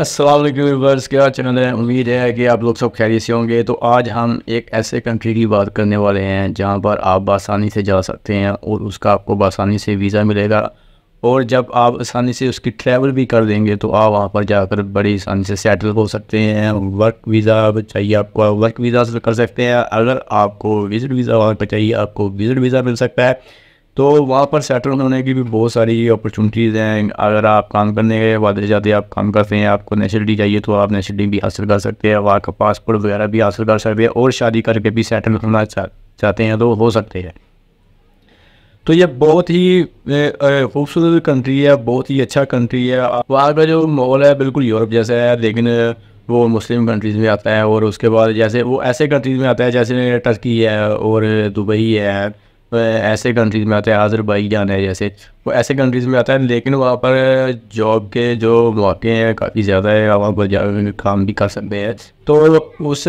अस्सलाम व्यूवर्स क्या चैनल है उम्मीद है कि आप लोग सब खैरियत से होंगे तो आज हम एक ऐसे कंट्री की बात करने वाले हैं जहां पर आप आसानी से जा सकते हैं और उसका आपको आसानी से वीज़ा मिलेगा और जब आप आसानी से उसकी ट्रैवल भी कर देंगे तो आप वहां पर जाकर बड़ी आसानी से सेटल हो सकते हैं वर्क वीज़ा चाहिए आपको वर्क वीज़ा कर सकते हैं अगर आपको विज़िट वीज़ा वहाँ पर चाहिए आपको विज़िट वीज़ा मिल सकता है तो वहाँ पर सेटल होने की भी बहुत सारी अपॉर्चुनिटीज़ हैं अगर आप काम करने के वादे जाते आप काम करते हैं आपको नेशनलिटी चाहिए तो आप नेशनलिटी भी हासिल कर सकते हैं वहाँ का पासपोर्ट वगैरह भी हासिल कर सकते हैं और शादी करके भी सेटल होना चाहते हैं तो हो सकते हैं तो ये बहुत ही खूबसूरत कंट्री है बहुत ही अच्छा कंट्री है वहाँ का जो माहौल है बिल्कुल यूरोप जैसा है लेकिन वो मुस्लिम कंट्रीज़ में आता है और उसके बाद जैसे वो ऐसे कंट्रीज़ में आता है जैसे टर्की है और दुबई है तो ऐसे कंट्रीज में आते हैं आज़रबाईजान है जैसे वो ऐसे कंट्रीज़ में आता है लेकिन वहाँ पर जॉब के जो मौके हैं काफ़ी ज़्यादा है वहाँ पर काम भी कर सकते हैं तो उस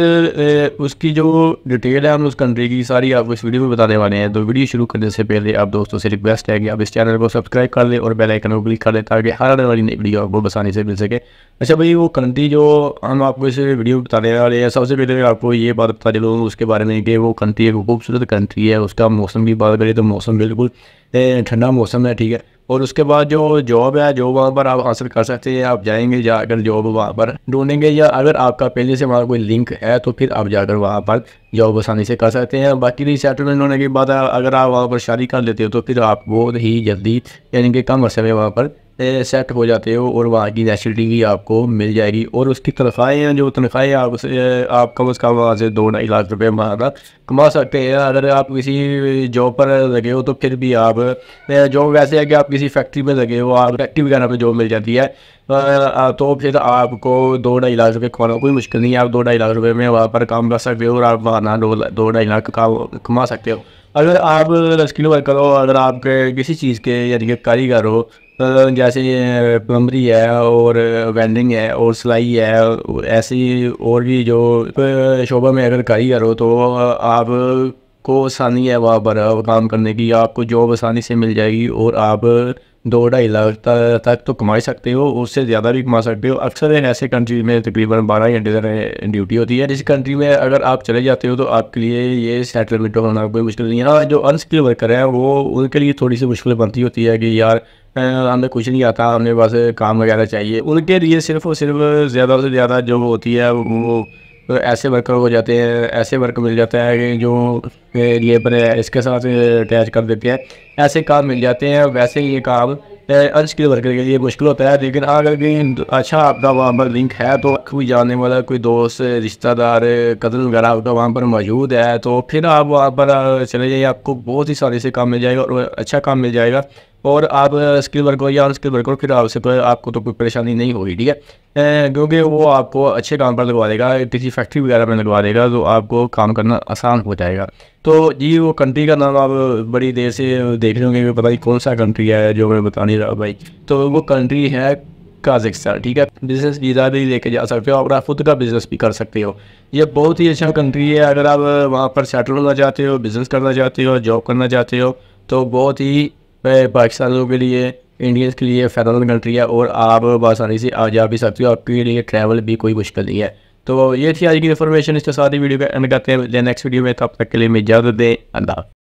उसकी जो डिटेल है हम उस कंट्री की सारी आपको इस वीडियो में बताने वाले हैं तो वीडियो शुरू करने से पहले आप दोस्तों से रिक्वेस्ट है कि आप इस चैनल को सब्सक्राइब कर लें और बेलाइकन को क्लिक कर लें ताकि हर आने वाली नई वीडियो आपको बसानी से मिल सके अच्छा भाई वो कंट्री जो हम आपको इस वीडियो में बताने वाले हैं सबसे पहले आपको ये बात बता दे उसके बारे में कि वो कंट्री एक खूबसूरत कंट्री है उसका मौसम की बात करें तो मौसम बिल्कुल ठंडा मौसम है ठीक है और उसके बाद जो जॉब है जॉब वहाँ पर आप हासिल कर सकते हैं आप जाएंगे जाकर जॉब वहाँ पर ढूंढेंगे या अगर आपका पहले से वहाँ कोई लिंक है तो फिर आप जाकर वहाँ पर जॉब आसानी से कर सकते हैं बाकी सेटलमेंट होने के बाद अगर आप वहाँ पर शादी कर लेते हो तो फिर आप बहुत ही जल्दी यानी कि कम अरसे में वहाँ पर सेट हो जाते हो और वहाँ की नेशनलिटी आपको मिल जाएगी और उसकी तनख्वाहें जो तनख्वाहें आप आप कम अज़ कम वहाँ से दो ढाई लाख रुपये माहना कमा सकते हैं अगर आप किसी जॉब पर लगे हो तो फिर भी आप जॉब वैसे है कि आप किसी फैक्ट्री में लगे हो आप फैक्ट्री वगैरह पर जॉब मिल जाती है तो फिर आपको दो ढाई लाख रुपये कमाना कोई मुश्किल नहीं है आप दो ढाई लाख रुपये में वहाँ पर काम कर सकते हो और आप वहाँ दो ढाई लाख कमा सकते हो अगर आप स्किल वर्कर हो अगर आपके किसी चीज़ के यानी कि कारीगर हो तो जैसे प्लम्बरी है और वेल्डिंग है और सिलाई है ऐसी और भी जो शोबा में अगर कारीगर हो तो आप को आसानी है वहाँ पर काम करने की आपको जॉब आसानी से मिल जाएगी और आप दो ढाई लाख तक तो कमा ही सकते हो उससे ज़्यादा भी कमा सकते हो अक्सर इन ऐसे कंट्री में तकरीबन बारह घंटे ड्यूटी होती है जिस कंट्री में अगर आप चले जाते हो तो आपके लिए ये सेटलमेंट तो होना कोई मुश्किल नहीं है हाँ, जो अनस्किल वर्कर हैं वो उनके लिए थोड़ी सी मुश्किल बनती होती है कि यार हमें कुछ नहीं आता हमें बस काम वगैरह चाहिए उनके लिए सिर्फ और सिर्फ ज़्यादा से ज़्यादा जो होती है वो तो ऐसे वर्कर हो जाते हैं ऐसे वर्क मिल जाता है कि जो ये है इसके साथ अटैच कर देते हैं ऐसे काम मिल जाते हैं वैसे ये काम अनस्किल वर्कर के लिए मुश्किल होता है लेकिन अगर कहीं अच्छा आपका वहाँ पर लिंक है तो कोई जाने वाला कोई दोस्त रिश्तेदार कदल वगैरह आपका वहाँ पर मौजूद है तो फिर आप वहाँ पर चले जाइए आपको बहुत ही सारे से काम मिल जाएगा और अच्छा काम मिल जाएगा और आप स्किल वर्कर या अनस्किल वर्कर फिर आपसे पर आपको तो कोई परेशानी नहीं होगी ठीक है क्योंकि वो आपको अच्छे काम पर लगवा देगा किसी फैक्ट्री वगैरह में लगवा देगा तो आपको काम करना आसान हो जाएगा तो जी वो कंट्री का नाम आप बड़ी देर से देख रहे होंगे कि पता नहीं कौन सा कंट्री है जो मैं बता नहीं रहा भाई तो वो कंट्री है काजिकस्तान ठीक है बिज़नेस वीज़ा भी लेके जा सकते हो और आप खुद का बिज़नेस भी कर सकते हो ये बहुत ही अच्छा कंट्री है अगर आप वहाँ पर सेटल होना चाहते हो बिज़नेस करना चाहते हो जॉब करना चाहते हो तो बहुत ही पाकिस्तानियों के लिए इंडियंस के लिए फेडरल कंट्री है और आप आसानी से आ जा भी सकते हो आपके लिए ट्रैवल भी कोई मुश्किल नहीं है तो ये थी आज की इन्फॉर्मेशन इसके साथ ही वीडियो का एंड करते हैं नेक्स्ट वीडियो में तब तक के लिए मैं इजाज़त दें अल्लाह